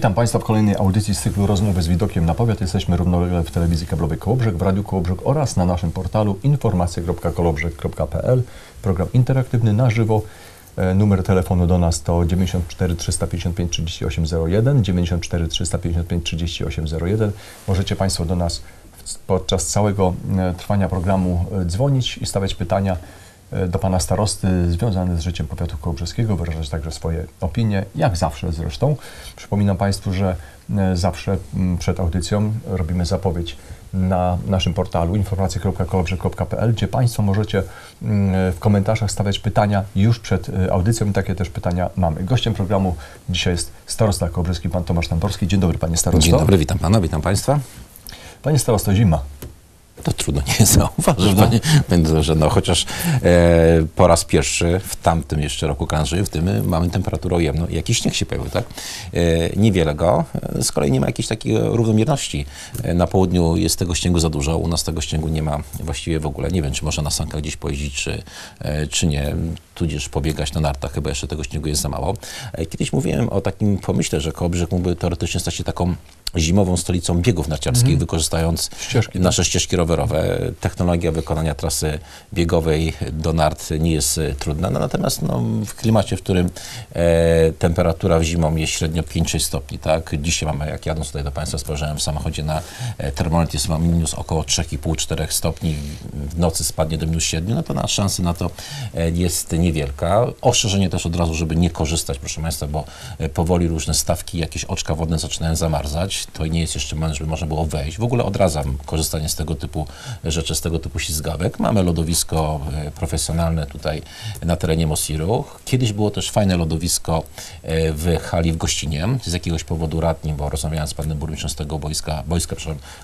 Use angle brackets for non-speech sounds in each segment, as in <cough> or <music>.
Witam Państwa w kolejnej audycji z cyklu Rozmowy z widokiem na powiat. Jesteśmy równolegle w telewizji kablowej Kołobrzeg, w Radiu Kołobrzeg oraz na naszym portalu informacje.kolobrzeg.pl. Program interaktywny na żywo. E, numer telefonu do nas to 94 355 3801, 94 355 3801. Możecie Państwo do nas podczas całego e, trwania programu e, dzwonić i stawiać pytania E, do pana starosty związany z życiem powiatu kołbrzeskiego, wyrażać także swoje opinie, jak zawsze zresztą. Przypominam państwu, że e, zawsze przed audycją robimy zapowiedź na naszym portalu informacje.kolobrzeg.pl, gdzie Państwo możecie w komentarzach stawiać pytania już przed e, audycją i takie też pytania mamy. Gościem programu dzisiaj jest starosta kołobrzeski, pan Tomasz Tamborski. Dzień dobry, panie starosto. Dzień dobry, witam pana, witam państwa. Panie starosto, zima to trudno nie <laughs> zauważyć, no. nie, no będę, że no, chociaż e, po raz pierwszy w tamtym jeszcze roku kalendarzu, w tym mamy temperaturę ujemną jakiś śnieg się pojawił, tak? E, niewiele go, e, z kolei nie ma jakiejś takiej równomierności. E, na południu jest tego śniegu za dużo, u nas tego śniegu nie ma właściwie w ogóle. Nie wiem, czy można na sankach gdzieś pojeździć, czy, e, czy nie, tudzież pobiegać na nartach, chyba jeszcze tego śniegu jest za mało. E, kiedyś mówiłem o takim pomyśle, że Kołobrzeg mógłby teoretycznie stać się taką zimową stolicą biegów narciarskich, mm ścieżki, tak. nasze ścieżki rowerowe. Technologia wykonania trasy biegowej do nart nie jest e, trudna, no, natomiast no, w klimacie, w którym e, temperatura w zimą jest średnio 5-6 stopni, tak? Dzisiaj mamy, jak jadąc tutaj do Państwa, spojrzałem w samochodzie na e, termometr, jest minus około 3,5-4 stopni, w nocy spadnie do minus 7, no to na szansy na to e, jest niewielka. Ostrzeżenie też od razu, żeby nie korzystać, proszę Państwa, bo e, powoli różne stawki, jakieś oczka wodne zaczynają zamarzać, to nie jest jeszcze moment, żeby można było wejść. W ogóle odradzam korzystanie z tego typu rzeczy, z tego typu ślizgawek. Mamy lodowisko e, profesjonalne tutaj na terenie Mosiru. Kiedyś było też fajne lodowisko e, w hali w Gościnie. Z jakiegoś powodu radni, bo rozmawiałem z panem burmistrzem z tego boiska, boiska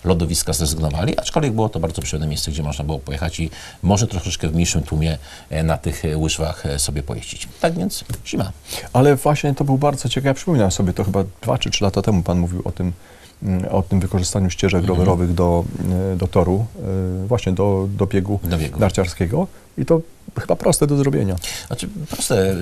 lodowiska zrezygnowali, aczkolwiek było to bardzo przyjemne miejsce, gdzie można było pojechać i może troszeczkę w mniejszym tłumie e, na tych łyżwach sobie pojeździć. Tak więc zima. Ale właśnie to był bardzo ciekawy, ja przypominam sobie, to chyba dwa czy trzy lata temu pan mówił o tym, Mm, o tym wykorzystaniu ścieżek mhm. rowerowych do, e, do toru, e, właśnie do, do biegu, do biegu narciarskiego. I to chyba proste do zrobienia. Znaczy, proste. Y,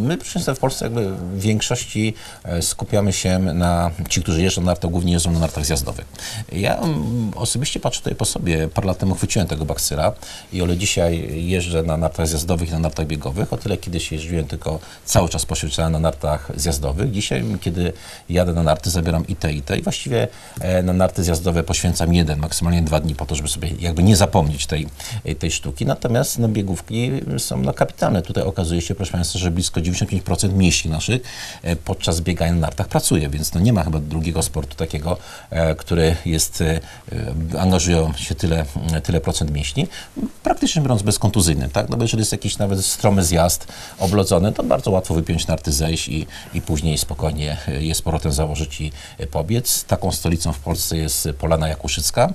my często w Polsce jakby w większości e, skupiamy się na, ci, którzy jeżdżą na nartach, głównie jeżdżą na nartach zjazdowych. Ja mm, osobiście patrzę tutaj po sobie. Parę lat temu chwyciłem tego baksyra i ole dzisiaj jeżdżę na nartach zjazdowych i na nartach biegowych. O tyle kiedyś jeździłem tylko cały czas poświęcałem na nartach zjazdowych. Dzisiaj, kiedy jadę na narty, zabieram i te, i te i właściwie e, na narty zjazdowe poświęcam jeden, maksymalnie dwa dni po to, żeby sobie jakby nie zapomnieć tej, tej sztuki. Natomiast na biegówki są no, kapitalne. Tutaj okazuje się, proszę Państwa, że blisko 95% mieści naszych e, podczas biegania na nartach pracuje, więc no, nie ma chyba drugiego sportu takiego, e, który jest, e, angażują się tyle, tyle procent mięśni, praktycznie biorąc bezkontuzyjny, tak? No bo jeżeli jest jakiś nawet stromy zjazd oblodzony, to bardzo łatwo wypiąć narty, zejść i, i później spokojnie je z powrotem założyć i pobiec. Taką stolicą w Polsce jest Polana Jakuszycka,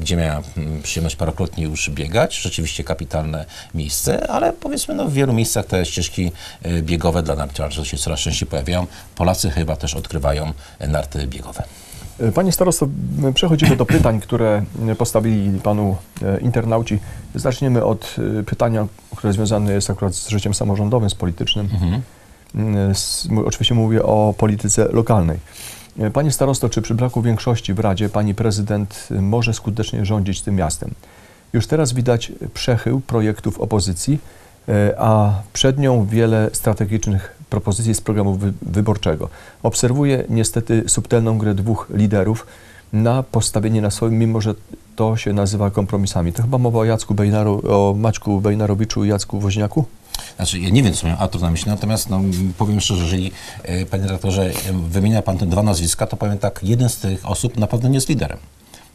gdzie miałem mm, przyjemność parokrotnie już biegać. Rzeczywiście kapitalne miejsce, ale powiedzmy no, w wielu miejscach te ścieżki e, biegowe dla narciarzy się coraz częściej pojawiają. Polacy chyba też odkrywają e, narty biegowe. E, panie starosto, przechodzimy do pytań, które postawili panu internauci. Zaczniemy od pytania, które związane jest akurat z życiem samorządowym, z politycznym. Mhm. Z, oczywiście mówię o polityce lokalnej. Panie starosto, czy przy braku większości w Radzie pani prezydent może skutecznie rządzić tym miastem? Już teraz widać przechył projektów opozycji, e, a przed nią wiele strategicznych propozycji z programu wyborczego. Obserwuję niestety subtelną grę dwóch liderów na postawienie na swoim, mimo że to się nazywa kompromisami. To chyba mowa o Jacku Bejnaru, o Maćku Bejnarowiczu i Jacku Woźniaku? Znaczy, ja nie wiem, co miał autor na myśli, natomiast no, powiem szczerze, jeżeli, e, panie redaktorze, wymienia pan te dwa nazwiska, to powiem tak, jeden z tych osób na pewno nie jest liderem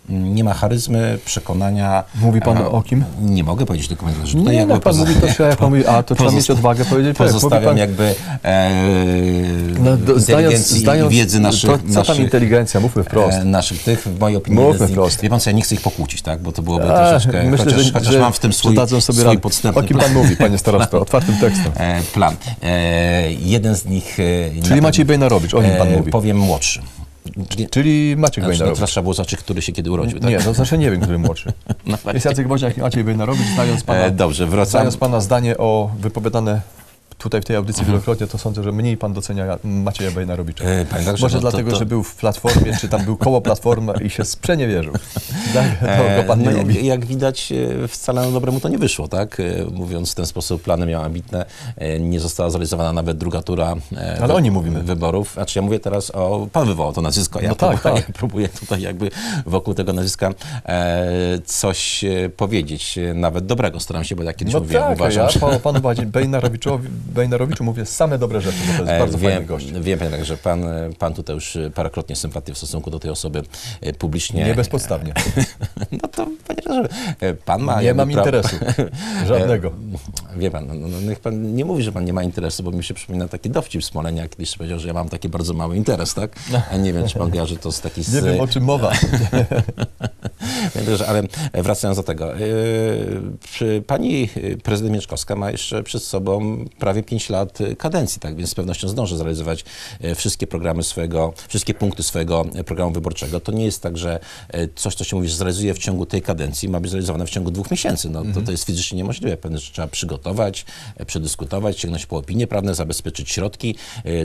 nie ma charyzmy, przekonania. Mówi pan a, e, o kim? Nie mogę powiedzieć tylko pamiętam, że tutaj nie, jakby... No, pan mówi to, się, jak pan mówi, a to trzeba <laughs> mieć odwagę powiedzieć. Tak, pozostawiam pan, jakby e, no, do, zdając, zdając, wiedzy naszych... To, co naszych, tam inteligencja? Mówmy e, wprost. E, naszych tych, w mojej opinii... Mówmy wprost. Wie pan co, ja nie chcę ich pokłócić, tak? Bo to byłoby a, troszeczkę... Myślę, chociaż, że, chociaż że mam w tym swój, sobie swój podstępny O kim plan. pan mówi, panie starosto? <laughs> Otwartym tekstem. E, plan. E, jeden z nich... Czyli Maciej Bejnarowicz, o nim pan mówi. Powiem młodszy. Czyli, czyli Maciek znaczy, Wejnarowicz. No, teraz trzeba było zobaczyć, który się kiedy urodził, tak? Nie, no znaczy nie wiem, który młodszy. <laughs> no, jest Jacek Wojciech i Maciej Wejnarowicz, znając e, pana, e, dobrze, wracam. znając pana zdanie o wypowiadane tutaj w tej audycji mhm. wielokrotnie, to sądzę, że mniej pan docenia Macieja Bejnarowicza. E, panie tak, doktorze, Może no dlatego, to, to... że był w Platformie, czy tam był koło Platformy i się sprzeniewierzył. <laughs> Tak, e, to pan nie no jak, jak, widać, e, wcale na to nie wyszło, tak? E, mówiąc w ten sposób, plany miał ambitne, e, nie została zrealizowana nawet druga tura Ale o oni mówimy. wyborów. Znaczy ja mówię teraz o... Pan wywołał to nazwisko, ja, no tak, próbuję, tak, ja <laughs> próbuję tutaj jakby wokół tego nazwiska coś powiedzieć, nawet dobrego staram się, bo ja kiedyś no mówiłem, tak, uważam, ja, że... panu <laughs> Bejnarowiczowi Bejnarowiczu mówię same dobre rzeczy, bo to jest e, bardzo wiem, fajny gość. Wiem, panie tak, że pan, pan tutaj już parokrotnie sympatię w stosunku do tej osoby e, publicznie... Nie bezpodstawnie. <laughs> no to, panie redaktorze, e, pan ma... Nie mam pra... interesu, <laughs> żadnego. Wie pan, no, no, niech pan nie mówi, że pan nie ma interesu, bo mi się przypomina taki dowcip z Molenia, kiedyś powiedział, że ja mam taki bardzo mały interes, tak? A nie wiem, czy pan kojarzy to z taki... Z... Nie wiem, o czym mowa. <laughs> tak, nie ale wracając do tego. Yy, pani yy, prezydent Mieczkowska ma jeszcze przed sobą prawie 5 lat yy, kadencji, tak więc z pewnością zdąży zrealizować wszystkie programy swojego, wszystkie punkty swojego programu wyborczego. To nie jest tak, że coś, co się mówi, że zrealizuje w ciągu tej kadencji, ma być zrealizowane w ciągu dwóch miesięcy. No, to, mhm. to jest fizycznie niemożliwe. Pewne rzeczy trzeba przygotować, przedyskutować, sięgnąć po opinie prawne, zabezpieczyć środki,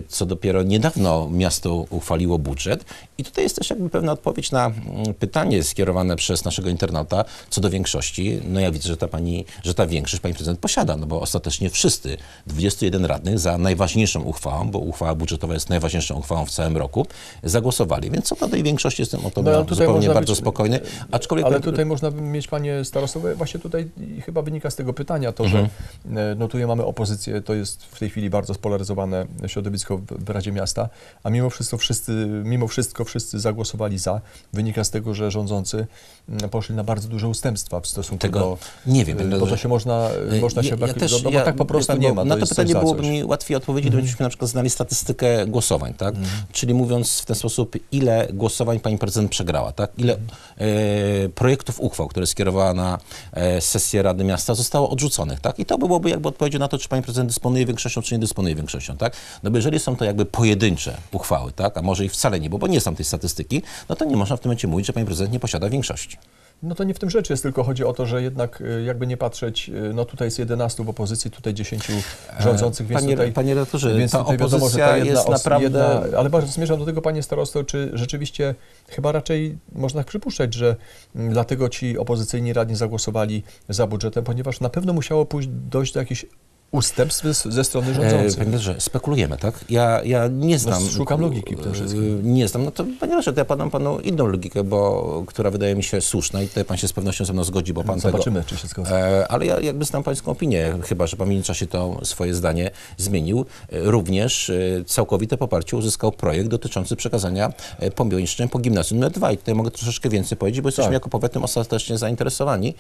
co dopiero niedawno miasto uchwaliło budżet. I tutaj jest też jakby pewna odpowiedź na mm, pytanie skierowane przez naszego internauta, co do większości, no ja widzę, że ta pani, że ta większość pani prezydent posiada, no bo ostatecznie wszyscy, 21 radnych za najważniejszą uchwałą, bo uchwała budżetowa jest najważniejszą uchwałą w całym roku, zagłosowali. Więc co do tej większości jestem o to no, zupełnie bardzo być, spokojny. E, aczkolwiek... Ale tutaj można mieć, panie starostowe, właśnie tutaj chyba wynika z tego pytania to, mhm. że no tutaj mamy opozycję, to jest w tej chwili bardzo spolaryzowane środowisko w Radzie Miasta, a mimo wszystko wszyscy, mimo wszystko wszyscy zagłosowali za. Wynika z tego, że rządzący Mm, poszli na bardzo duże ustępstwa w stosunku Tego do... nie wiem. Bo to się można, y, można się... Ja, też, no, bo ja, tak po prostu nie ma. Na to, pytanie byłoby mi łatwiej odpowiedzieć, mm. gdybyśmy na przykład znali statystykę głosowań, tak? Mm. Czyli mówiąc w ten sposób, ile głosowań pani prezydent przegrała, tak? Ile mhm. e, projektów uchwał, które skierowała na e, sesję Rady Miasta zostało odrzuconych, tak? I to byłoby jakby odpowiedź na to, czy pani prezydent dysponuje większością, czy nie dysponuje większością, tak? No bo jeżeli są to jakby pojedyncze uchwały, tak? A może ich wcale nie, bo, bo nie znam tej statystyki, no to nie można w tym momencie mówić, że pani prezydent nie posiada większości. No to nie w tym rzecz jest, tylko chodzi o to, że jednak y, jakby nie patrzeć, y, no tutaj jest 11 w opozycji, tutaj 10 e, rządzących, więc panie, tutaj... Panie redaktorze, więc ta tutaj wiadomo, że ta jedna jest os, naprawdę... Jedna, ale bardzo zmierzam do tego, panie starosto, czy rzeczywiście chyba raczej można przypuszczać, że mm, dlatego ci opozycyjni radni zagłosowali za budżetem, ponieważ na pewno musiało pójść, dojść do jakichś ustępstw ze strony e, rządzącej. Panie spekulujemy, tak? Ja, ja nie znam... No, szukam logiki tym e, wszystkim. Nie znam, no to panie Bierze, to ja podam panu inną logikę, bo, która wydaje mi się słuszna i tutaj pan się z pewnością ze mną zgodzi, bo pan Zobaczymy, tego, czy się zgodzi. E, ale ja jakby znam pańską opinię, chyba, że pan w międzyczasie to swoje zdanie zmienił. Również całkowite poparcie uzyskał projekt dotyczący przekazania pomieszczeń po gimnazjum numer 2 i tutaj mogę troszeczkę więcej powiedzieć, bo jesteśmy tak. jako powiatem ostatecznie zainteresowani,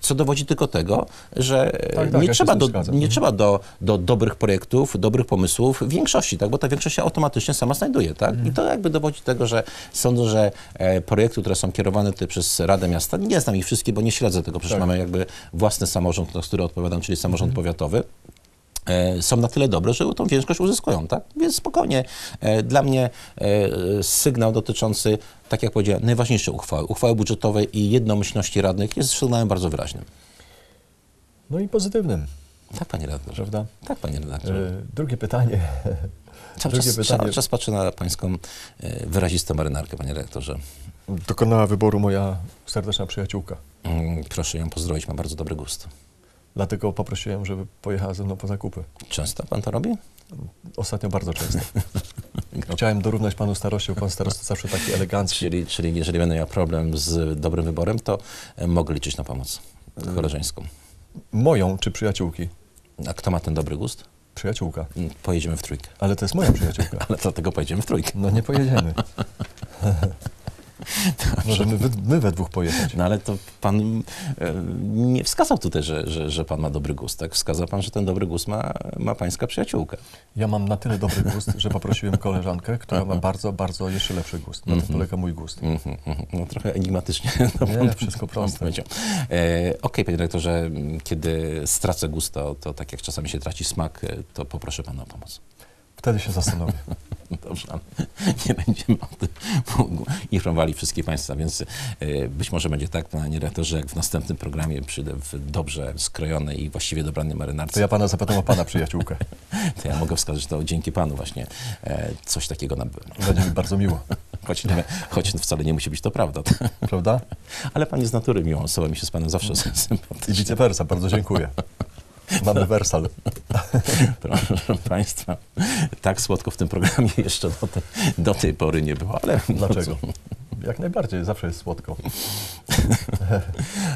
co dowodzi tylko tego, że tak, tak, nie trzeba do, zgadzam. Nie trzeba do, do dobrych projektów, dobrych pomysłów większości, tak? bo ta większość się automatycznie sama znajduje. Tak? Mm. I to jakby dowodzi tego, że sądzę, że e, projekty, które są kierowane tutaj przez Radę Miasta, nie znam ich wszystkich, bo nie śledzę tego, przecież tak. mamy jakby własny samorząd, na który odpowiadam, czyli samorząd mm. powiatowy e, są na tyle dobre, że tą większość uzyskują, tak? Więc spokojnie. E, dla mnie e, sygnał dotyczący, tak jak powiedziałem, najważniejszej uchwały, uchwały budżetowej i jednomyślności radnych jest sygnałem bardzo wyraźnym. No i pozytywnym. Tak, panie radny. Prawda? Tak, panie redaktorze. E, drugie pytanie. Cały czas, pytanie. czas patrzę na pańską e, wyrazistą marynarkę, panie redaktorze. Dokonała wyboru moja serdeczna przyjaciółka. Mm, proszę ją pozdrowić, ma bardzo dobry gust. Dlatego poprosiłem, żeby pojechała ze mną po zakupy. Często pan to robi? Ostatnio bardzo często. <laughs> No. Chciałem dorównać panu starościu, pan starosta zawsze taki elegancki. Czyli, czyli jeżeli będę miał problem z dobrym wyborem, to mogę liczyć na pomoc mm. koleżeńską. Moją czy przyjaciółki? A kto ma ten dobry gust? Przyjaciółka. Mm, pojedziemy w trójkę. Ale to jest moja przyjaciółka. <laughs> Ale dlatego pojedziemy w trójkę. No nie pojedziemy. <laughs> <laughs> Możemy wy, my we dwóch pojechać. No ale to pan e, nie wskazał tutaj, że, że, że pan ma dobry gust, tak? Wskazał pan, że ten dobry gust ma, ma pańska przyjaciółka. Ja mam na tyle dobry gust, że poprosiłem koleżankę, która ma bardzo, bardzo jeszcze lepszy gust. Na tym mhm. polega mój gust. Mhm, mhm. No trochę enigmatycznie. <laughs> No, nie, pan, wszystko proste. E, Okej, okay, panie dyrektorze, kiedy stracę gusto, to tak jak czasami się traci smak, e, to poproszę pana o pomoc. Wtedy się zastanowię. <laughs> Dobrze, nie będziemy o tym informowali wszystkich Państwa, więc e, być może będzie tak, panie redaktorze, jak w następnym programie przyjdę w dobrze skrojonej i właściwie dobranej marynarce. To ja pana zapytam o pana przyjaciółkę. <laughs> to ja mogę wskazać, że to dzięki panu właśnie e, coś takiego nabyłem. No, będzie mi bardzo miło. <laughs> Choć, nie, choć wcale nie musi być to prawda. Prawda? Ale pan jest z natury miłą osobą, mi się z panem zawsze sympatycznie. I vice bardzo dziękuję. Mamy wersal. <laughs> Proszę Państwa, tak słodko w tym programie jeszcze do, te, do tej pory nie było. Ale no Dlaczego? Jak najbardziej, zawsze jest słodko. <laughs>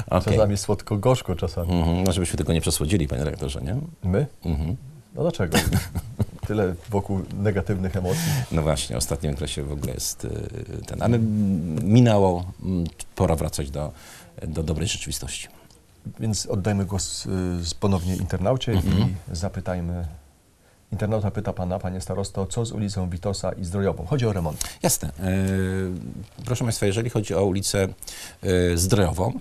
okay. Czasami słodko-gorzko, czasami. Mm-hmm. No, żebyśmy tego nie przesłodzili, panie rektorze, nie? My? Mm-hmm. No dlaczego? <laughs> Tyle wokół negatywnych emocji. No właśnie, w ostatnim okresie w ogóle jest y, ten, ale minęło, pora wracać do, do dobrej rzeczywistości. Więc oddajmy głos y, ponownie internaucie mhm. i zapytajmy. Internauta pyta pana, panie starosto, co z ulicą Witosa i Zdrojową? Chodzi o remont. Jasne. E, proszę państwa, jeżeli chodzi o ulicę e, Zdrojową,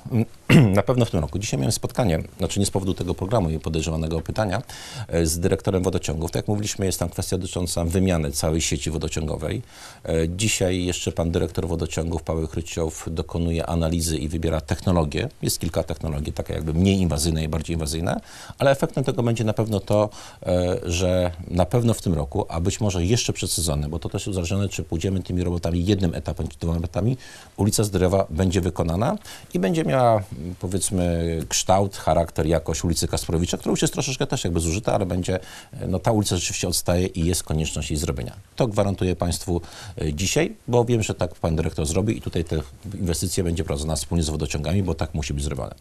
<clears throat> na pewno w tym roku. Dzisiaj miałem spotkanie, znaczy nie z powodu tego programu i podejrzewanego pytania, e, z dyrektorem wodociągów. Tak jak mówiliśmy, jest tam kwestia dotycząca wymiany całej sieci wodociągowej. E, Dzisiaj jeszcze pan dyrektor wodociągów Paweł Chryciow dokonuje analizy i wybiera technologie. Jest kilka technologii, takie jakby mniej inwazyjne i bardziej inwazyjne, ale efektem tego będzie na pewno to, e, że na pewno w tym roku, a być może jeszcze przed sezonem, bo to też uzależnione, czy pójdziemy tymi robotami jednym etapem, czy dwoma etapami, ulica z drewa będzie wykonana i będzie miała powiedzmy kształt, charakter, jakość ulicy Kasprowicza, która już jest troszeczkę też jakby zużyta, ale będzie, e, no ta ulica rzeczywiście odstaje i jest konieczność jej zrobienia. To gwarantuję Państwu e, dzisiaj, bo wiem, że tak Pan Dyrektor zrobi i tutaj te inwestycje będzie prowadzona wspólnie z wodociągami, bo tak musi być zrobione.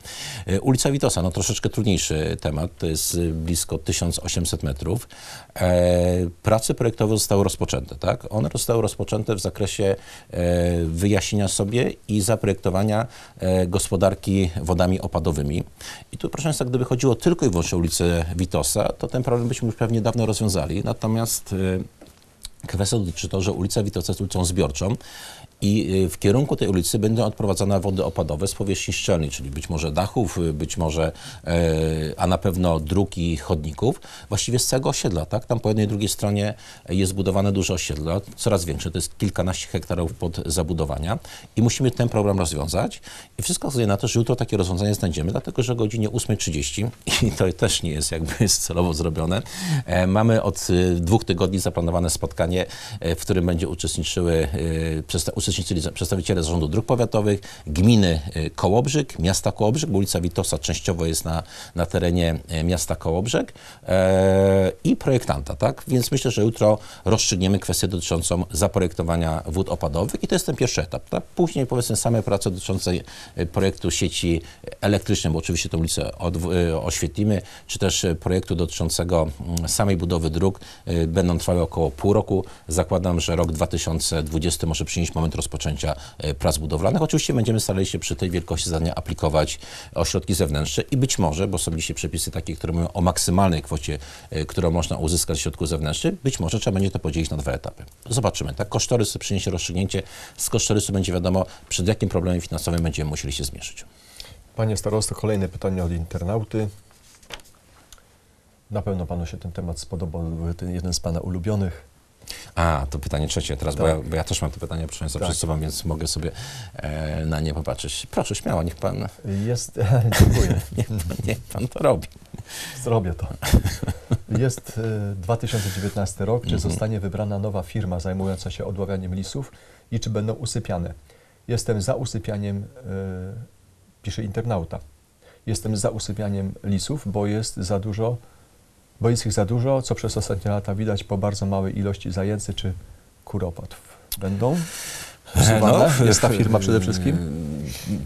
E, ulica Witosa, no troszeczkę trudniejszy temat, to jest blisko 1800 metrów. Prace projektowe zostały rozpoczęte, tak? One zostały rozpoczęte w zakresie wyjaśnienia sobie i zaprojektowania gospodarki wodami opadowymi. I tu, proszę Państwa, gdyby chodziło tylko i wyłącznie o ulicę Witosa, to ten problem byśmy już pewnie dawno rozwiązali. Natomiast y, Kwestia dotyczy to, że ulica Witosa jest ulicą zbiorczą i y, w kierunku tej ulicy będą odprowadzane wody opadowe z powierzchni szczelnej, czyli być może dachów, y, być może, e, a na pewno dróg i chodników, właściwie z całego osiedla, tak? Tam po jednej i drugiej stronie jest zbudowane duże osiedla, coraz większe, to jest kilkanaście hektarów pod zabudowania i musimy ten problem rozwiązać i wszystko wskazuje na to, że jutro takie rozwiązanie znajdziemy, dlatego że o godzinie 8.30 <laughs> i to też nie jest jakby <laughs> celowo zrobione, e, mamy od y, dwóch tygodni zaplanowane spotkanie, e, w którym będzie uczestniczyły przez te czyli przedstawiciele zarządu dróg powiatowych, gminy y, Kołobrzyk, miasta Kołobrzyk, bo ulica Witosa częściowo jest na, na terenie y, miasta Kołobrzeg e, i projektanta, tak? Więc myślę, że jutro rozstrzygniemy kwestię dotyczącą zaprojektowania wód opadowych i to jest ten pierwszy etap. Tak? Później powiedzmy same prace dotyczące y, projektu sieci elektrycznej, bo oczywiście tę ulicę oświetlimy, czy też projektu dotyczącego mm, samej budowy dróg będą trwały około pół roku. Zakładam, że rok 2020 może przynieść moment rozpoczęcia e, prac budowlanych. Oczywiście będziemy starali się przy tej wielkości zadania aplikować e, ośrodki zewnętrzne i być może, bo są dzisiaj przepisy takie, które mówią o maksymalnej kwocie, e, którą można uzyskać z środków zewnętrznych, być może trzeba będzie to podzielić na dwa etapy. Zobaczymy. Tak, kosztorys przyniesie rozstrzygnięcie. Z kosztorysu będzie wiadomo, przed jakim problemem finansowym będziemy musieli się zmierzyć. Panie starosto, kolejne pytanie od internauty. Na pewno panu się ten temat spodobał, jeden z pana ulubionych. A, to pytanie trzecie teraz, bo, tak. ja, bo ja też mam to pytanie proszę Państwa, tak. przed sobą, więc mogę sobie e, na nie popatrzeć. Proszę, śmiało, niech Pan... Jest, <laughs> dziękuję. <laughs> niech, pan, niech Pan to robi. Zrobię to. Jest 2019 e, rok. Czy mm -hmm. zostanie wybrana nowa firma zajmująca się odławianiem lisów i czy będą usypiane? Jestem za usypianiem, e, pisze internauta. Jestem za usypianiem lisów, bo jest za dużo bo jest ich za dużo, co przez ostatnie lata widać po bardzo małej ilości zajęcy czy kuropatw. Będą? E, no, jest ta e, firma przede wszystkim?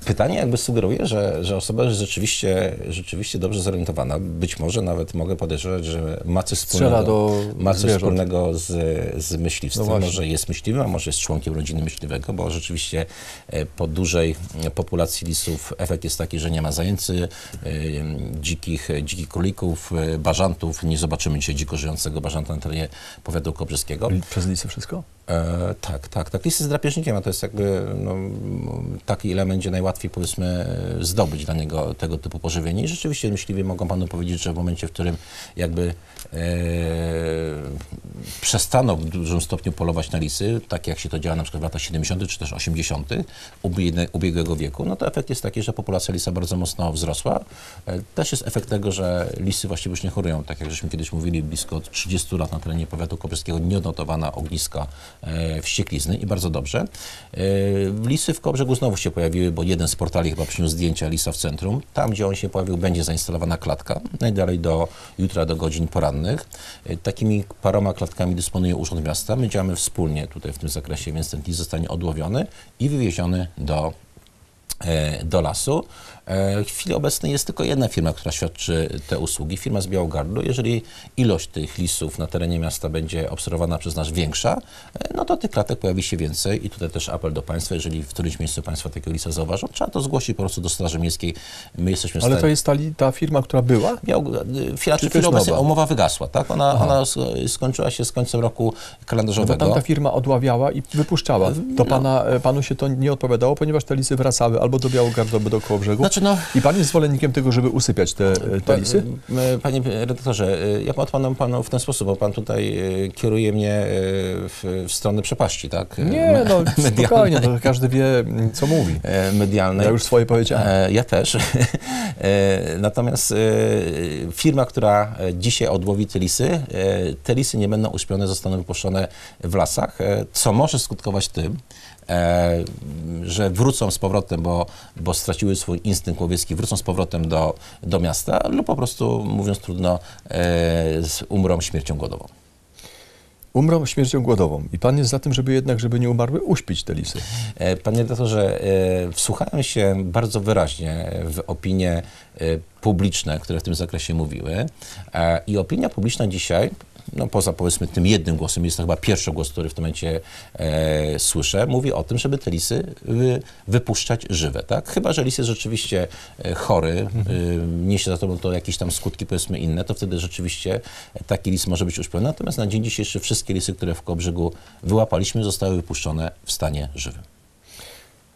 pytanie jakby sugeruje, że, że osoba jest rzeczywiście, rzeczywiście dobrze zorientowana. Być może nawet mogę podejrzewać, że ma coś wspólnego, ma coś wspólnego z, z myśliwstwem. No może jest myśliwy, a może jest członkiem rodziny myśliwego, bo rzeczywiście e, po dużej populacji lisów efekt jest taki, że nie ma zajęcy, e, dzikich, dzikich królików, e, bażantów. Nie zobaczymy dzisiaj dziko żyjącego bażanta na terenie powiatu kobrzyskiego. Przez lisy wszystko? E, tak, tak, tak. Listy z drapieżnikiem, a to jest jakby no, taki element, gdzie najłatwiej powiedzmy e, zdobyć dla niego tego typu pożywienie. I rzeczywiście myśliwi mogą panu powiedzieć, że w momencie, w którym jakby e, przestano w dużym stopniu polować na lisy, tak jak się to działa na przykład w latach 70. czy też 80. ubiegłego wieku, no to efekt jest taki, że populacja lisa bardzo mocno wzrosła. E, też jest efekt tego, że lisy właściwie już nie chorują. Tak jak żeśmy kiedyś mówili, blisko od 30 lat na terenie powiatu koperskiego nie odnotowano ogniska E, wścieklizny i bardzo dobrze. E, lisy w Kobrzegu znowu się pojawiły, bo jeden z portali chyba przyniósł zdjęcia lisa w centrum. Tam, gdzie on się pojawił, będzie zainstalowana klatka, najdalej do jutra, do godzin porannych. E, takimi paroma klatkami dysponuje Urząd Miasta. My działamy wspólnie tutaj w tym zakresie, więc ten lis zostanie odłowiony i wywieziony do do lasu. E, w chwili obecnej jest tylko jedna firma, która świadczy te usługi, firma z Białogardu. Jeżeli ilość tych lisów na terenie miasta będzie obserwowana przez nas większa, e, no to tych klatek pojawi się więcej i tutaj też apel do Państwa, jeżeli w którymś miejscu Państwo takiego lisa zauważą, trzeba to zgłosić po prostu do Straży Miejskiej. My jesteśmy Ale to jest ta, ta firma, która była? Biał, e, firma, czy firma obecnie, umowa wygasła, tak? Ona, ona, skończyła się z końcem roku kalendarzowego. No, tam ta firma odławiała i wypuszczała. To no. pana, panu się to nie odpowiadało, ponieważ te lisy wracały albo do Białogardu, albo do Kołobrzegu. Znaczy, znaczy no... I pan jest zwolennikiem tego, żeby usypiać te, te lisy? Panie redaktorze, y, ja odpowiadam panu w ten sposób, bo pan tutaj y, kieruje mnie y, w, w stronę przepaści, tak? Nie, no spokojnie, to no, każdy wie, co mówi. E, medialnej. Ja już swoje powiedziałem. E, ja też. <laughs> E, natomiast firma, która dzisiaj odłowi te lisy, te lisy nie będą uśpione, zostaną wypuszczone w lasach, co może skutkować tym, E, że wrócą z powrotem, bo, bo straciły swój instynkt łowiecki, wrócą z powrotem do, do miasta lub po prostu, mówiąc trudno, e, umrą śmiercią głodową. Umrą śmiercią głodową. I pan jest za tym, żeby jednak, żeby nie umarły, uśpić te lisy. E, Panie redaktorze, wsłuchałem się bardzo wyraźnie w opinie publiczne, które w tym zakresie mówiły. I opinia publiczna dzisiaj no poza powiedzmy tym jednym głosem, jest to chyba pierwszy głos, który w tym momencie e, słyszę, mówi o tym, żeby te lisy wy, wypuszczać żywe, tak? Chyba, że lis jest rzeczywiście e, chory, y, niesie za to jakieś tam skutki powiedzmy inne, to wtedy rzeczywiście taki lis może być uśpiony. Natomiast na dzień dzisiejszy wszystkie lisy, które w Kobrzygu wyłapaliśmy, zostały wypuszczone w stanie żywym.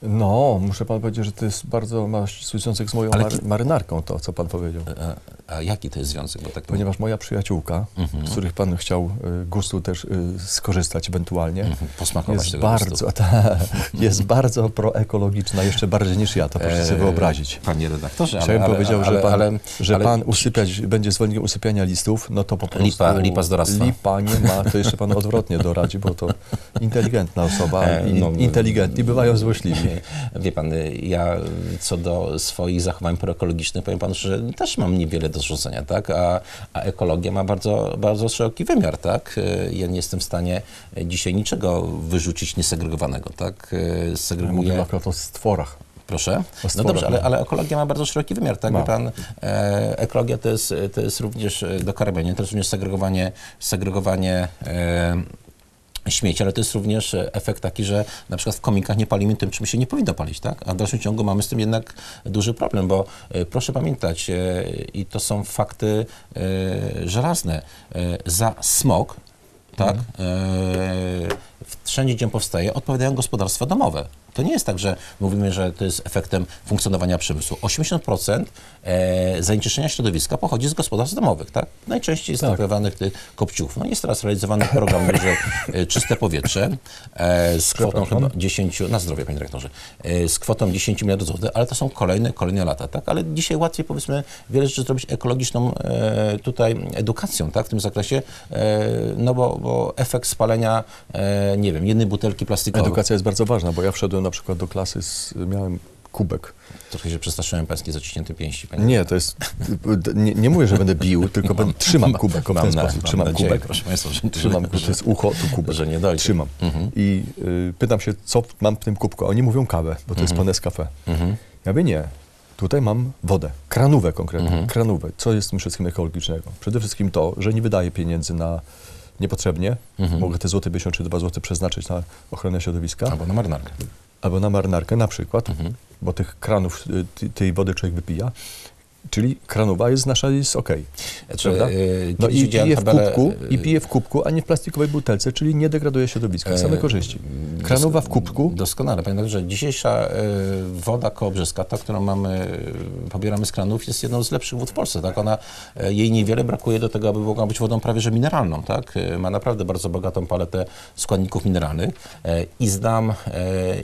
No, muszę pan powiedzieć, że to jest bardzo ma ścisły związek z moją Ale... marynarką, to co pan powiedział. E, a jaki to jest związek? Bo tak Ponieważ moja przyjaciółka, mhm. z których pan chciał y, gustu też y, skorzystać ewentualnie, mhm. Posmakować jest tego bardzo, <laughs> ta, jest bardzo proekologiczna, jeszcze bardziej niż ja, to proszę eee, sobie wyobrazić. Panie redaktorze, Chciałem ale, powiedział, ale, że pan, ale, że pan usypiać, będzie zwolennikiem usypiania listów, no to po prostu... Lipa, lipa z doradztwa. Lipa nie ma, to jeszcze pan odwrotnie doradzi, bo to inteligentna osoba, eee, no, inteligentni mm, bywają złośliwi. Wie pan, ja co do swoich zachowań proekologicznych powiem panu, że też mam niewiele do zrzucenia, tak? A, a ekologia ma bardzo, bardzo szeroki wymiar, tak? Y, ja nie jestem w stanie dzisiaj niczego wyrzucić niesegregowanego, tak? Y, Segreguję... Mówimy akurat o stworach. Proszę. No dobrze, ale, no. ale, ekologia ma bardzo szeroki wymiar, tak? pan, e, ekologia to jest, to jest również e, dokarmienie, to jest również segregowanie, segregowanie e, śmieci, ale to jest również e, efekt taki, że na przykład w komikach nie palimy tym, czym się nie powinno palić, tak? A w dalszym ciągu mamy z tym jednak duży problem, bo e, proszę pamiętać, e, i to są fakty żelazne, za smog, tak? Mm. wszędzie, gdzie powstaje, odpowiadają gospodarstwa domowe. To nie jest tak, że mówimy, że to jest efektem funkcjonowania przemysłu. 80% e, zanieczyszczenia środowiska pochodzi z gospodarstw domowych, tak? Najczęściej z tak. tych kopciów. No jest teraz realizowany program że e, Czyste Powietrze e, z kwotą chyba 10, na zdrowie panie dyrektorze, z kwotą 10 miliardów złotych, ale to są kolejne, kolejne lata, tak? Ale dzisiaj łatwiej powiedzmy wiele rzeczy zrobić ekologiczną tutaj edukacją, tak? W tym zakresie, no bo, bo efekt spalenia, nie wiem, jednej butelki plastikowej. Edukacja jest bardzo ważna, bo ja wszedłem na przykład do klasy, z, miałem kubek. Trochę się przestraszyłem pańskie zaciśnięte pięści. Panie nie, to jest... Nie, nie mówię, że będę bił, tylko mam, trzymam kubek mam, w ten na, sposób. Trzymam kubek. Proszę Państwa, że, trzymam, kubek. to jest ucho, tu kubek. Że nie dojdzie. Trzymam. Mhm. I y, pytam się, co mam w tym kubku. Oni mówią kawę, bo to mhm. jest panes kafe. Mhm. Ja bym nie. Tutaj mam wodę, kranówę konkretnie, mhm. kranówę. Co jest tym wszystkim ekologicznego? Przede wszystkim to, że nie wydaje pieniędzy na niepotrzebnie. Mhm. Mogę te złoty 52 zł przeznaczyć na ochronę środowiska. Albo na marynarkę albo na marynarkę na przykład, mhm. bo tych kranów y, tej wody człowiek wypija, Czyli kranowa jest nasza, jest ok. E, e, no i, pije w kubku, e, I pije w kubku, a nie w plastikowej butelce, czyli nie degraduje środowiska. Same korzyści. Mm, kranowa w kubku. Doskonale. Pamiętam, że dzisiejsza woda kołobrzeska, ta, którą mamy, pobieramy z kranów, jest jedną z lepszych wód w Polsce. Tak? Ona, jej niewiele brakuje do tego, aby mogła być wodą prawie że mineralną. Tak? Ma naprawdę bardzo bogatą paletę składników mineralnych. I znam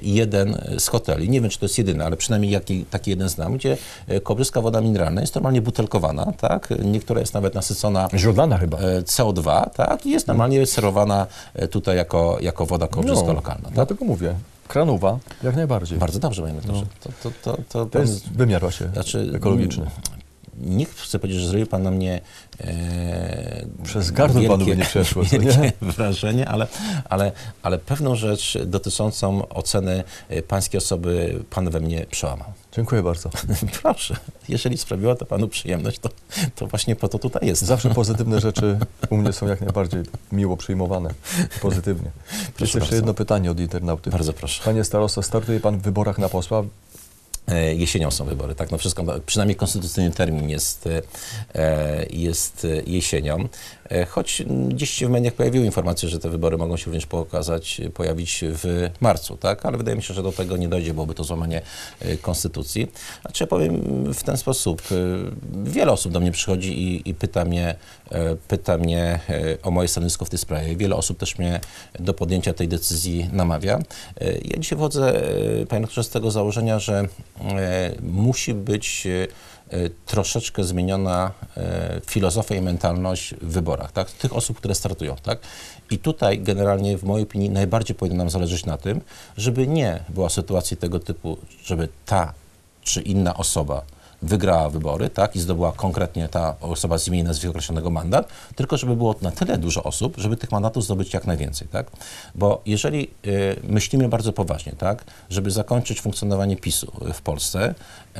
jeden z hoteli, nie wiem, czy to jest jedyny, ale przynajmniej taki jeden znam, gdzie kołobrzeska woda mineralna jest normalnie butelkowana, tak? Niektóra jest nawet nasycona Żodlana chyba. E, CO2, tak? I jest normalnie serowana e, tutaj jako, jako woda korzysta no, lokalna. Tak? Dlatego mówię. Kranowa, jak najbardziej. Bardzo dobrze, panie doktorze. No. To, to, to, to, to jest wymiar właśnie znaczy, ekologiczny. Mm, Nikt chcę powiedzieć, że zrobił Pan na mnie e, przez gardło Panu nie przeszło, <laughs> nie? wrażenie, ale, ale, ale pewną rzecz dotyczącą oceny Pańskiej osoby Pan we mnie przełamał. Dziękuję bardzo. <laughs> Proszę, jeżeli sprawiła to Panu przyjemność, to, to właśnie po to tutaj jest. Zawsze <laughs> pozytywne rzeczy u mnie są jak najbardziej miło przyjmowane, pozytywnie. Proszę jeszcze bardzo. jedno pytanie od internauty. Bardzo proszę. Panie starosta, startuje Pan w wyborach na posła. E, jesienią są wybory, tak? No wszystko, przynajmniej konstytucyjny termin jest, e, e, jest jesienią. Choć gdzieś się w mediach pojawiły informacje, że te wybory mogą się również pokazać, pojawić w marcu, tak? Ale wydaje mi się, że do tego nie dojdzie, byłoby to złamanie konstytucji. Znaczy ja powiem w ten sposób, wiele osób do mnie przychodzi i, i pyta, mnie, pyta mnie o moje stanowisko w tej sprawie. Wiele osób też mnie do podjęcia tej decyzji namawia. Ja dzisiaj wchodzę, panie doktorze, z tego założenia, że E, musi być e, troszeczkę zmieniona e, filozofia i mentalność w wyborach, tak? tych osób, które startują. Tak? I tutaj generalnie w mojej opinii najbardziej powinno nam zależeć na tym, żeby nie była sytuacji tego typu, żeby ta czy inna osoba wygrała wybory, tak, i zdobyła konkretnie ta osoba z imienia i nazwiska określonego mandat, tylko żeby było na tyle dużo osób, żeby tych mandatów zdobyć jak najwięcej, tak? Bo jeżeli y, myślimy bardzo poważnie, tak, żeby zakończyć funkcjonowanie PiSu w Polsce, y,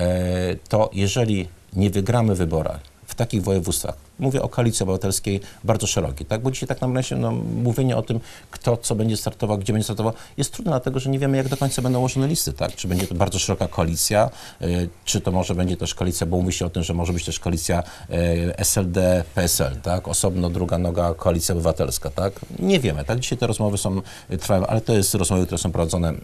to jeżeli nie wygramy wyborów wyborach, w takich województwach. Mówię o koalicji obywatelskiej bardzo szerokiej, tak? bo dzisiaj tak naprawdę no, mówienie o tym, kto co będzie startował, gdzie będzie startował, jest trudne, dlatego że nie wiemy, jak do końca będą ułożone listy. Tak? Czy będzie to bardzo szeroka koalicja, y, czy to może będzie też koalicja, bo mówi się o tym, że może być też koalicja y, SLD-PSL, tak? osobno druga noga koalicja obywatelska. Tak? Nie wiemy. Tak? Dzisiaj te rozmowy są, y, trwają, ale to jest rozmowy, które są prowadzone y,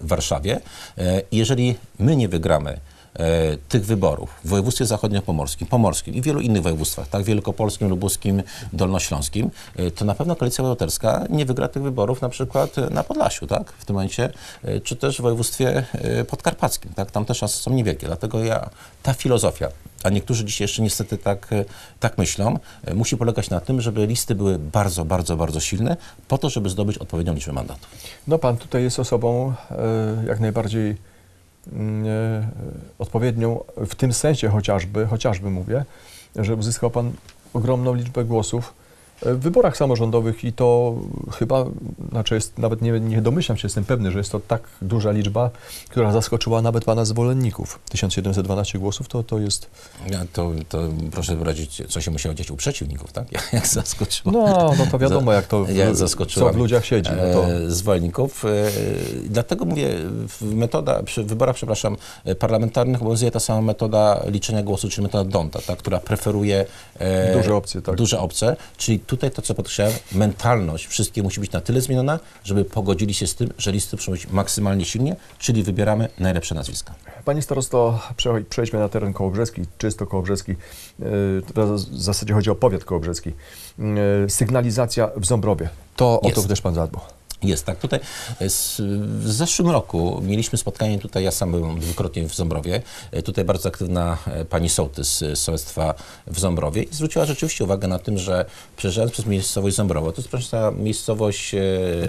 w Warszawie. Y, jeżeli my nie wygramy, E, tych wyborów w województwie zachodniopomorskim, pomorskim i wielu innych województwach, tak wielkopolskim, lubuskim, dolnośląskim, e, to na pewno Koalicja Obywatelska nie wygra tych wyborów na przykład na Podlasiu, tak, w tym momencie, e, czy też w województwie podkarpackim, tak, tam te szanse są niewielkie, dlatego ja, ta filozofia, a niektórzy dzisiaj jeszcze niestety tak, tak myślą, musi polegać na tym, żeby listy były bardzo, bardzo, bardzo silne, po to, żeby zdobyć odpowiednią liczbę mandatów. No pan tutaj jest osobą jak najbardziej Mm, e, odpowiednią, w tym sensie chociażby, chociażby mówię, że uzyskał Pan ogromną liczbę głosów E, w wyborach samorządowych i to chyba, znaczy jest, nawet nie, nie domyślam się, jestem pewny, że jest to tak duża liczba, która zaskoczyła nawet pana zwolenników. 1712 głosów to, to jest... Ja to, to proszę wyobrazić, co się musiało dziać u przeciwników, tak? <laughs> Jak, jak zaskoczyło. No, no to wiadomo, jak to w, <laughs> co w ludziach siedzi. No to... E, zwolenników. E, dlatego mówię, metoda, przy wyborach, przepraszam, parlamentarnych obowiązuje ta sama metoda liczenia głosu, czyli metoda Donta, ta, która preferuje... duże opcje, tak. Duże opcje, czyli tutaj to, co podkreślałem, mentalność wszystkie musi być na tyle zmieniona, żeby pogodzili się z tym, że listy muszą być maksymalnie silnie, czyli wybieramy najlepsze nazwiska. Panie starosto, przejdźmy na teren kołobrzeski, czysto kołobrzeski. E, teraz w zasadzie chodzi o powiat kołobrzeski. E, sygnalizacja w Ząbrowie. To Jest. o to też pan zadbał. Jest tak. Tutaj e, w zeszłym roku mieliśmy spotkanie tutaj, ja sam byłem dwukrotnie w Ząbrowie. E, tutaj bardzo aktywna e, pani sołtys z sołectwa w Ząbrowie i zwróciła rzeczywiście uwagę na tym, że przejeżdżając przez miejscowość Ząbrowo, to jest ta miejscowość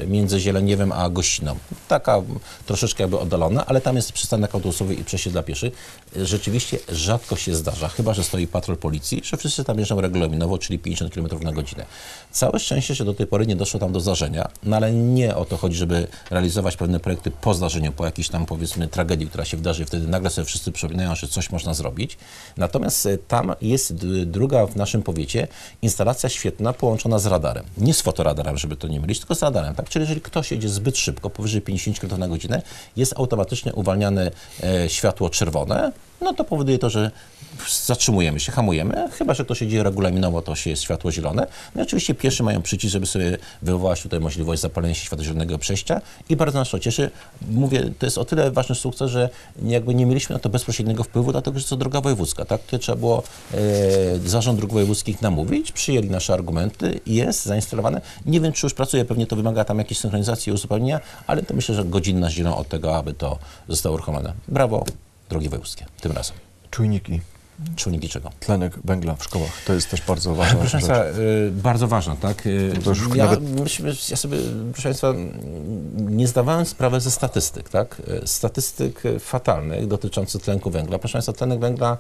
między Zieleniewem a Gościną. Taka troszeczkę jakby oddalona, ale tam jest przystanek autobusowy i przejście dla pieszy Rzeczywiście rzadko się zdarza, chyba że stoi patrol policji, że wszyscy tam jeżdżą regulaminowo, czyli 50 km na godzinę. Całe szczęście, że do tej pory nie doszło tam do zdarzenia, no ale nie nie o to chodzi, żeby realizować pewne projekty po zdarzeniu, po jakiejś tam powiedzmy tragedii, która się wydarzy, wtedy nagle sobie wszyscy przypominają, że coś można zrobić. Natomiast e, tam jest druga w naszym powiecie instalacja świetna połączona z radarem. Nie z fotoradarem, żeby to nie mylić, tylko z radarem. Tak? Czyli jeżeli ktoś jedzie zbyt szybko, powyżej 50 km na godzinę, jest automatycznie uwalniane e, światło czerwone, no to powoduje to, że zatrzymujemy się, hamujemy, chyba, że to się dzieje regulaminowo, to się jest światło zielone. No i oczywiście pieszy mają przycisk, żeby sobie wywołać tutaj możliwość zapalenia się światła zielonego przejścia i bardzo nas to cieszy. Mówię, to jest o tyle ważny sukces, że jakby nie mieliśmy na to bezpośredniego wpływu, dlatego, że to droga wojewódzka, tak? Tutaj trzeba było e, zarząd dróg wojewódzkich namówić, przyjęli nasze argumenty, jest zainstalowane. Nie wiem, czy już pracuje, pewnie to wymaga tam jakiejś synchronizacji i uzupełnienia, ale to myślę, że godzinna zielona od tego, aby to zostało uruchomione. Brawo! drogi wojewódzkie tym razem. Czujniki. Czujniki czego? Tlenek węgla w szkołach. To jest też bardzo ważna proszę Państwa, y, bardzo ważna, tak? Y, to już ja, nawet... ja sobie, proszę Państwa, nie zdawałem sprawy ze statystyk, tak? Y, statystyk fatalnych dotyczących tlenku węgla. Proszę Państwa, tlenek węgla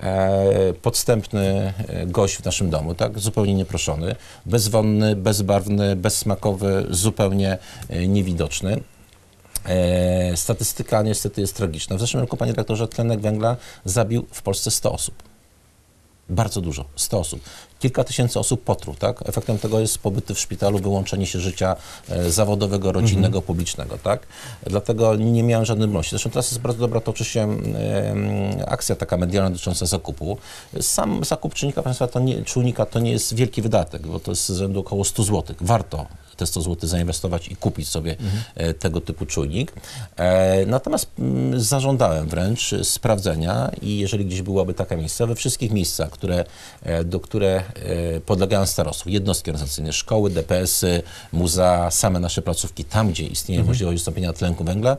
e, podstępny e, gość w naszym domu, tak? Zupełnie nieproszony, bezwonny, bezbarwny, bezsmakowy, zupełnie e, niewidoczny. E, statystyka niestety jest tragiczna. W zeszłym roku, panie dyrektorze, tlenek węgla zabił w Polsce 100 osób. Bardzo dużo, 100 osób. Kilka tysięcy osób potruł, tak? Efektem tego jest pobyty w szpitalu, wyłączenie się życia e, zawodowego, mhm. rodzinnego, mhm. publicznego, tak? Dlatego nie miałem żadnej młości. Zresztą teraz jest bardzo dobra, toczy się e, akcja taka medialna dotycząca zakupu. Sam zakup czynnika państwa to nie, czujnika to nie jest wielki wydatek, bo to jest z rzędu około 100 zł. Warto te 100 zł zainwestować i kupić sobie mhm. tego typu czujnik. E, natomiast mm, zażądałem wręcz sprawdzenia i jeżeli gdzieś byłaby taka miejsca, we wszystkich miejscach, które, e, do które podlegają starostwo, jednostki organizacyjne, szkoły, DPS-y, muzea, same nasze placówki, tam gdzie istnieje mhm. możliwość wystąpienia tlenku węgla,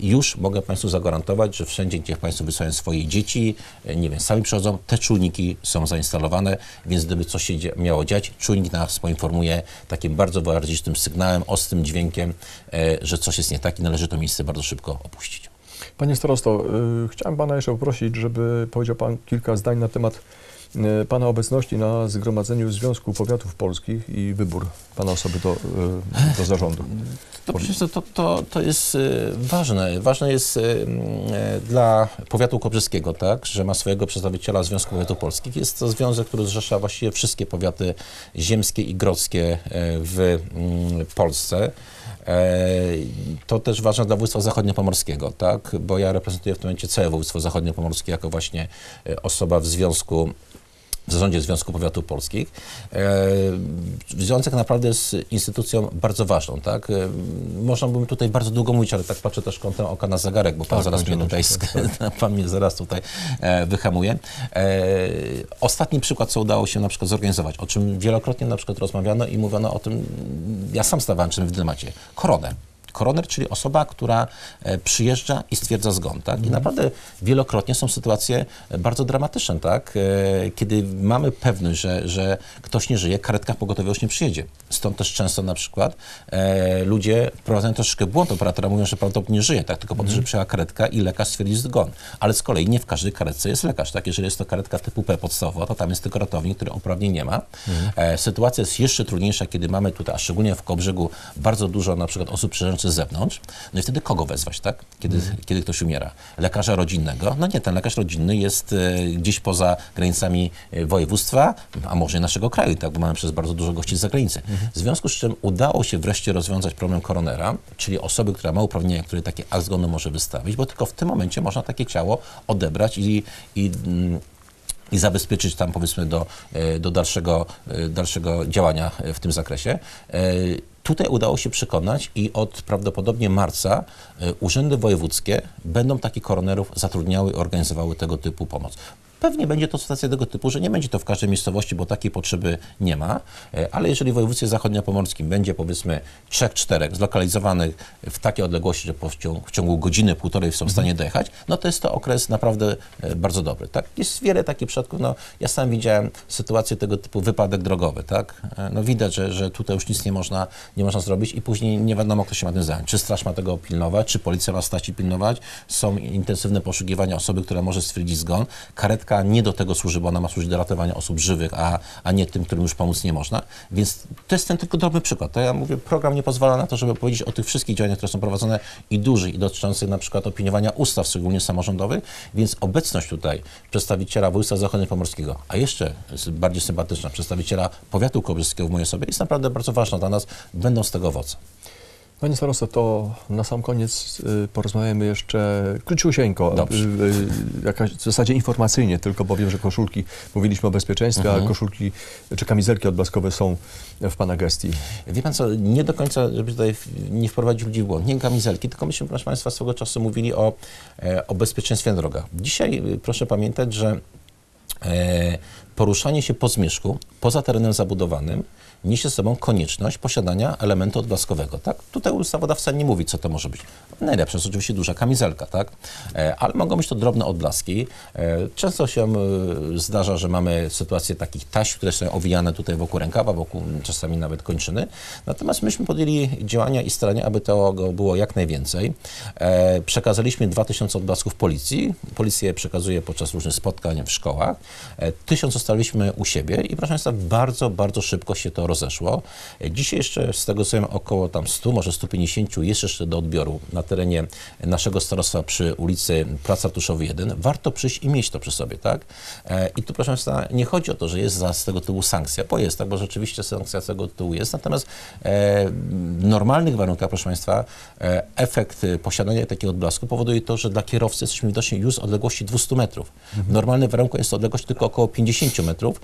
już mogę Państwu zagwarantować, że wszędzie, gdzie Państwo wysyłają swoje dzieci, nie wiem, sami przychodzą, te czujniki są zainstalowane, więc gdyby coś się miało dziać, czujnik nas poinformuje takim bardzo bardziej tym sygnałem, ostrym dźwiękiem, e, że coś jest nie tak i należy to miejsce bardzo szybko opuścić. Panie starosto, y, chciałem pana jeszcze poprosić, żeby powiedział pan kilka zdań na temat Pana obecności na zgromadzeniu Związku Powiatów Polskich i wybór Pana osoby do, do zarządu. To, przecież to, to, to jest ważne. Ważne jest dla powiatu kobrzyskiego, tak, że ma swojego przedstawiciela Związku Powiatów Polskich. Jest to związek, który zrzesza właściwie wszystkie powiaty ziemskie i grodzkie w Polsce. To też ważne dla województwa zachodniopomorskiego, tak? bo ja reprezentuję w tym momencie całe województwo zachodniopomorskie jako właśnie osoba w związku w zarządzie Związku Powiatów Polskich. E, związek naprawdę jest instytucją bardzo ważną, tak? E, można bym tutaj bardzo długo mówić, ale tak patrzę też kątem oka na zegarek, bo pan tak, zaraz mnie tutaj, tak. <laughs> pan mnie zaraz tutaj e, wyhamuje. Ostatni przykład, co udało się na przykład zorganizować, o czym wielokrotnie na przykład rozmawiano i mówiono o tym, ja sam stawałem czym w dylemacie, koronę. Koroner, czyli osoba, która e, przyjeżdża i stwierdza zgon, tak? I mhm. naprawdę wielokrotnie są sytuacje e, bardzo dramatyczne, tak? E, kiedy mamy pewność, że, że ktoś nie żyje, karetka pogotowia już nie przyjedzie. Stąd też często na przykład ludzie wprowadzają troszeczkę błąd operatora, mówią, że prawdopodobnie nie żyje, tak? Tylko po to, że mhm. przyjechała karetka i lekarz stwierdzi zgon. Ale z kolei nie w każdej karetce jest lekarz, tak? Jeżeli jest to karetka typu P podstawowa, to tam jest tylko ratownik, który uprawnień nie ma. Mhm. sytuacja jest jeszcze trudniejsza, kiedy mamy tutaj, a szczególnie w Kobrzegu, bardzo dużo na przykład osób przyjeżdżających rzeczy z zewnątrz, no i wtedy kogo wezwać, tak? Kiedy, mm. kiedy ktoś umiera? Lekarza rodzinnego? No nie, ten lekarz rodzinny jest e, gdzieś poza granicami e, województwa, a może i naszego kraju, tak? Bo mamy przez bardzo dużo gości z zagranicy. Mm. W związku z czym udało się wreszcie rozwiązać problem koronera, czyli osoby, która ma uprawnienia, które takie akt zgonu może wystawić, bo tylko w tym momencie można takie ciało odebrać i, i mm, i zabezpieczyć tam powiedzmy do, e, do dalszego, e, dalszego działania w tym zakresie. Tutaj udało się przekonać i od prawdopodobnie marca e, urzędy wojewódzkie będą takich koronerów zatrudniały i organizowały tego typu pomoc. Pewnie będzie to sytuacja tego typu, że nie będzie to w każdej miejscowości, bo takiej potrzeby nie ma, e, ale jeżeli w województwie zachodniopomorskim będzie powiedzmy 3-4 zlokalizowanych w takiej odległości, że w ciągu godziny, półtorej są w stanie mhm. dojechać, no to jest to okres naprawdę e, bardzo dobry. Tak? Jest wiele takich przypadków, no, ja sam widziałem sytuację tego typu wypadek drogowy, tak? E, no widać, że, że tutaj już nic nie można, nie można zrobić i później nie wiadomo, kto się ma tym zająć. Czy straż ma tego pilnować, czy policja ma stać pilnować, są intensywne poszukiwania osoby, która może stwierdzić zgon, karetka nie do tego służy, bo ona ma służyć do ratowania osób żywych, a, a nie tym, którym już pomóc nie można. Więc to jest ten tylko drobny przykład. To ja mówię, program nie pozwala na to, żeby powiedzieć o tych wszystkich działaniach, które są prowadzone i dużych, i dotyczących na przykład opiniowania ustaw, szczególnie samorządowych, więc obecność tutaj przedstawiciela województwa Pomorskiego, a jeszcze bardziej sympatyczna przedstawiciela powiatu kobrzyskiego w mojej sobie jest naprawdę bardzo ważna dla nas. Będą z tego owoce. Panie starosto, to na sam koniec y, porozmawiamy jeszcze króciusieńko, y, y, Jakaś, w zasadzie informacyjnie tylko, bo wiem, że koszulki, mówiliśmy o bezpieczeństwie, mhm. a koszulki czy kamizelki odblaskowe są w Pana gestii. Wie Pan co, nie do końca, żeby tutaj nie wprowadzić ludzi w błąd, nie kamizelki, tylko myśmy, proszę Państwa, swego czasu mówili o, e, o bezpieczeństwie na drogach. Dzisiaj proszę pamiętać, że e, poruszanie się po zmierzchu, poza terenem zabudowanym, niesie ze sobą konieczność posiadania elementu odblaskowego, tak? Tutaj ustawodawca nie mówi, co to może być. Najlepsza jest oczywiście duża kamizelka, tak? E, ale mogą być to drobne odblaski. E, często się e, zdarza, że mamy sytuację takich taśm, które są owijane tutaj wokół rękawa, wokół czasami nawet kończyny. Natomiast myśmy podjęli działania i starania, aby tego było jak najwięcej. Przekazaliśmy 2000 odblasków policji. Policja je przekazuje podczas różnych spotkań w szkołach. Tysiąc zostaliśmy u siebie i proszę Państwa, bardzo, bardzo szybko się to rozeszło. Dzisiaj jeszcze z tego co wiem około tam 100, może 150 jest jeszcze do odbioru na terenie naszego starostwa przy ulicy Plac 1. Warto przyjść i mieć to przy sobie, tak? E, I tu proszę Państwa, nie chodzi o to, że jest z tego tyłu sankcja, bo jest, tak, bo rzeczywiście sankcja z tego tyłu jest, natomiast e, w normalnych warunkach, proszę Państwa, e, efekt posiadania takiego odblasku powoduje to, że dla kierowcy jesteśmy widoczni już z odległości 200 metrów. W mhm. normalnym warunku jest to odległość tylko około 50 metrów.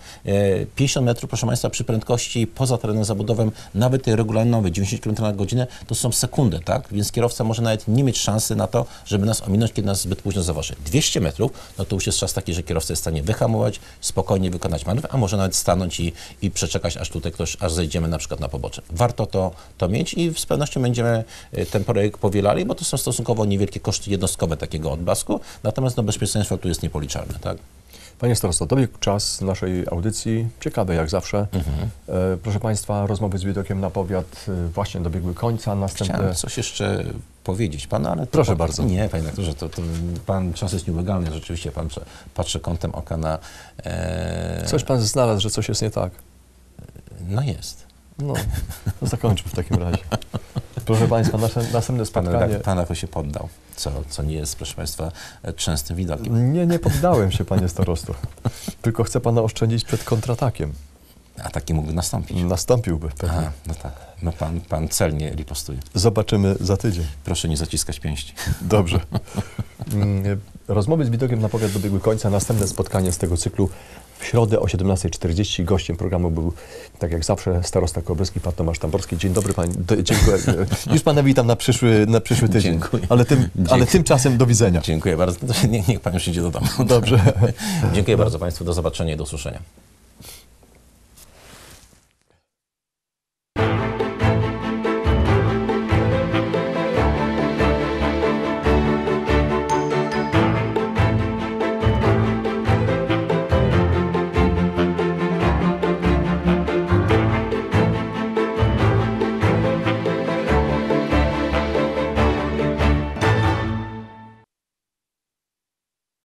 50 metrów, proszę Państwa, przy prędkości poza terenem zabudowym, nawet tej regulaminowej, 90 km na godzinę, to są sekundy, tak? Więc kierowca może nawet nie mieć szansy na to, żeby nas ominąć, kiedy nas zbyt późno zauważy. 200 metrów, no to już jest czas taki, że kierowca jest w stanie wyhamować, spokojnie wykonać manewr, a może nawet stanąć i, i przeczekać, aż tutaj ktoś, aż zejdziemy na przykład na pobocze. Warto to, to mieć i z pewnością będziemy e, ten projekt powielali, bo to są stosunkowo niewielkie koszty jednostkowe takiego odblasku, natomiast no, bezpieczeństwo tu jest niepoliczalne, tak? Panie starosto, dobiegł czas naszej audycji, ciekawe jak zawsze. Mhm. E, proszę Państwa, rozmowy z widokiem na powiat e, właśnie dobiegły końca. Następne... Chciałem coś jeszcze powiedzieć Pana, ale... Proszę bardzo. Nie, Panie doktorze, to, to Pan czas jest nieubłagany, rzeczywiście Pan patrzy kątem oka na... E... Coś Pan znalazł, że coś jest nie tak. No jest. No, no zakończmy w takim razie. <laughs> Proszę Państwa, nasze, następne spotkanie... Pan, pan się poddał co, co nie jest, proszę Państwa, częstym widokiem. Nie, nie poddałem się, Panie Starosto. Tylko chcę Pana oszczędzić przed kontratakiem. A taki mógłby nastąpić. Nastąpiłby, pewnie. Aha, no tak. No pan, pan celnie ripostuje. Zobaczymy za tydzień. Proszę nie zaciskać pięści. Dobrze. Mm, rozmowy z widokiem na powiat dobiegły końca. Następne spotkanie z tego cyklu w środę o 17.40. Gościem programu był, tak jak zawsze, starosta kobrzeski, pan Tomasz Tamborski. Dzień dobry, panie. Dziękuję. <laughs> Już pana witam na przyszły, na przyszły tydzień. Dziękuję. Ale, tym, Dziękuję. ale tymczasem do widzenia. Dziękuję bardzo. Niech, niech pan już idzie do domu. Dobrze. <laughs> Dziękuję bardzo państwu. Do zobaczenia i do usłyszenia.